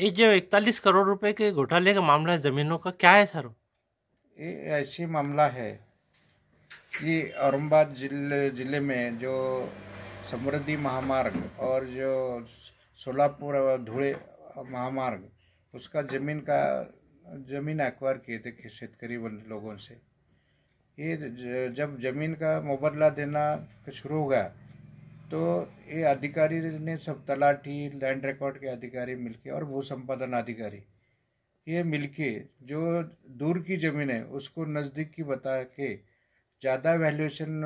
ये जो इकतालीस करोड़ रुपए के घोटाले का मामला है जमीनों का क्या है सर ये ऐसी मामला है कि औरंगाबाद जिले जिले में जो समृद्धि महामार्ग और जो सोलापुर धुड़े महामार्ग उसका जमीन का जमीन एक्वायर किए थे शेतकारी लोगों से ये जब जमीन का मुबदला देना शुरू हो गया तो ये अधिकारी ने सब तलाठी लैंड रिकॉर्ड के अधिकारी मिलके और भू संपादन अधिकारी ये मिलके जो दूर की ज़मीन है उसको नज़दीक की बता के ज़्यादा वैल्यूएशन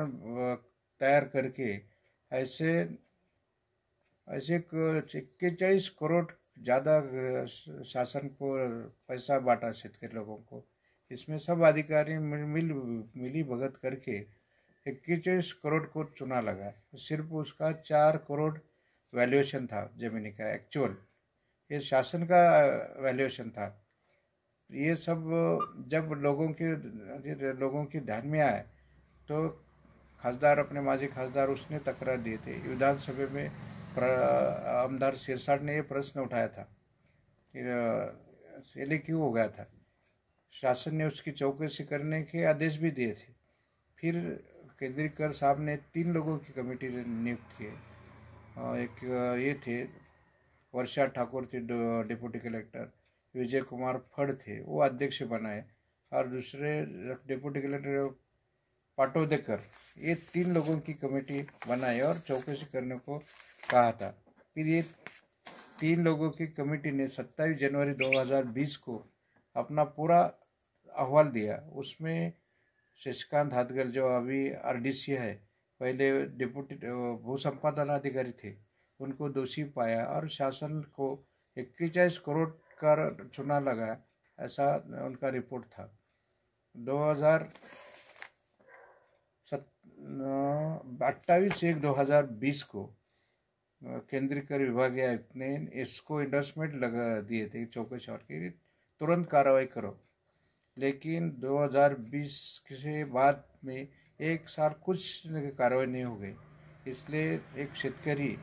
तैयार करके ऐसे ऐसे इक्केचालीस करोड़ ज़्यादा शासन को पैसा बांटा शेतकर लोगों को इसमें सब अधिकारी मिल मिली भगत करके इक्कीस करोड़ को चुना लगा है सिर्फ उसका चार करोड़ वैल्यूएशन था जमीनी का एक्चुअल ये शासन का वैल्यूएशन था ये सब जब लोगों के लोगों के ध्यान में आए तो खासदार अपने माजी खासदार उसने तकरार दिए थे विधानसभा में आमदार शेरसाट ने ये प्रश्न उठाया था पहले क्यों हो गया था शासन ने उसकी चौकसी करने के आदेश भी दिए थे फिर केंद्रीकर साहब ने तीन लोगों की कमेटी नियुक्त किए एक ये थे वर्षा ठाकुर थे डिप्टी कलेक्टर विजय कुमार फड़ थे वो अध्यक्ष बनाए और दूसरे डिप्टी कलेक्टर पाटोदेकर ये तीन लोगों की कमेटी बनाई और चौकसी करने को कहा था फिर ये तीन लोगों की कमेटी ने 27 जनवरी 2020 को अपना पूरा अहवाल दिया उसमें शशिकांत हाथगर जो अभी आर है पहले डिप्टी भू संपादन अधिकारी थे उनको दोषी पाया और शासन को इक्कीस करोड़ का चुना लगा ऐसा उनका रिपोर्ट था 2000 अट्ठाईस एक 2020 को केंद्रीय कर विभागीय आयुक्त ने इसको इन्वेस्टमेंट लगा दिए थे चौके शॉट के तुरंत कार्रवाई करो लेकिन 2020 के बाद में एक साल कुछ कार्रवाई नहीं हो गई इसलिए एक शेतकरी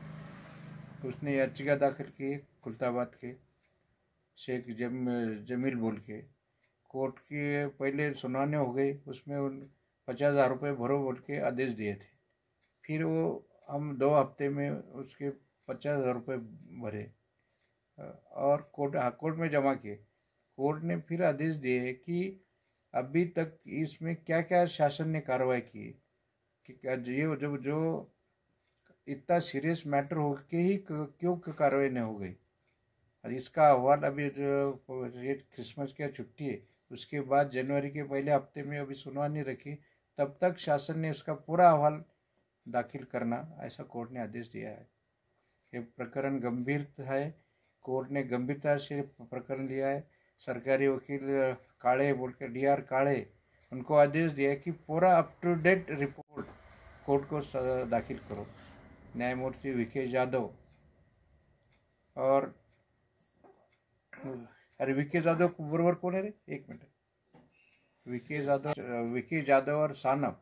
उसने याचिका दाखिल की खुलताबाद के शेख जम जमील बोल के कोर्ट के पहले सुनाने हो गई उसमें उन पचास हज़ार रुपये भरो बोल के आदेश दिए थे फिर वो हम दो हफ्ते में उसके पचास हज़ार रुपये भरे और कोर्ट हाई कोर्ट में जमा किए कोर्ट ने फिर आदेश दिए कि अभी तक इसमें क्या क्या शासन ने कार्रवाई की कि ये जो जो इतना सीरियस मैटर हो के ही क्यों कार्रवाई नहीं हो गई और इसका अहवाल अभी जो ये क्रिसमस की छुट्टी है उसके बाद जनवरी के पहले हफ्ते में अभी सुनवाई रखी तब तक शासन ने उसका पूरा अहवाल दाखिल करना ऐसा कोर्ट ने आदेश दिया है ये प्रकरण गंभीर है कोर्ट ने गंभीरता से प्रकरण लिया है सरकारी वकील काले बोल के डी आर काले उनको आदेश दिया कि पूरा up to date report court को दाखिल करो न्यायमूर्ति विके यादव और अरे विके यादव बरबर कौन है रे एक minute V K Yadav V K Yadav और सानव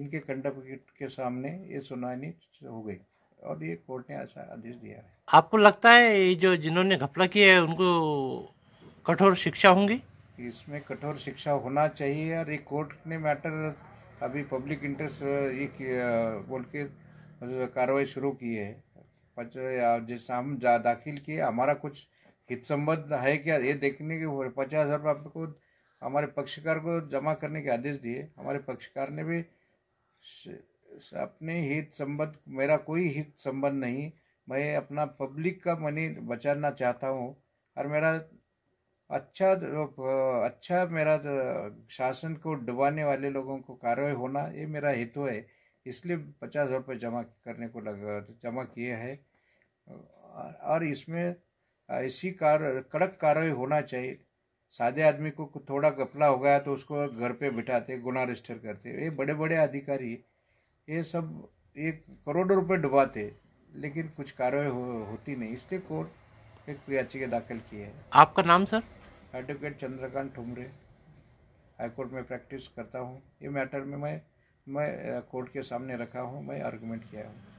इनके कंडक्ट के सामने ये सुनवाई हो गई और ये कोर्ट ने ऐसा आदेश दिया है आपको लगता है ये जो जिन्होंने घपला किया है उनको कठोर शिक्षा होंगी इसमें कठोर शिक्षा होना चाहिए और ये कोर्ट ने मैटर अभी पब्लिक इंटरेस्ट एक बोल के कार्रवाई शुरू की है जिस हम जा दाखिल किए हमारा कुछ हित संबंध है क्या ये देखने के पचास हज़ार रुपये आपको हमारे पक्षकार को जमा करने के आदेश दिए हमारे पक्षकार ने भी अपने हित संबंध मेरा कोई हित संबंध नहीं मैं अपना पब्लिक का मनी बचाना चाहता हूँ और मेरा अच्छा अच्छा मेरा शासन को डुबाने वाले लोगों को कार्रवाई होना ये मेरा हेतु है इसलिए पचास हज़ार रुपये जमा करने को लगा जमा किए है और इसमें ऐसी कार कड़क कार्रवाई होना चाहिए सादे आदमी को थोड़ा गपला हो गया तो उसको घर पे बिठाते गुना रजिस्टर करते ये बड़े बड़े अधिकारी ये सब एक करोड़ों रुपए डुबाते लेकिन कुछ कार्रवाई हो, होती नहीं इसलिए कोर्ट एक याचिका दाखिल की है आपका नाम sir advocate Chandrakant Thumre high court में प्रैक्टिस करता हूँ ये मैटर में मैं मैं कोर्ट uh, के सामने रखा हूँ मैं आर्गूमेंट किया हूँ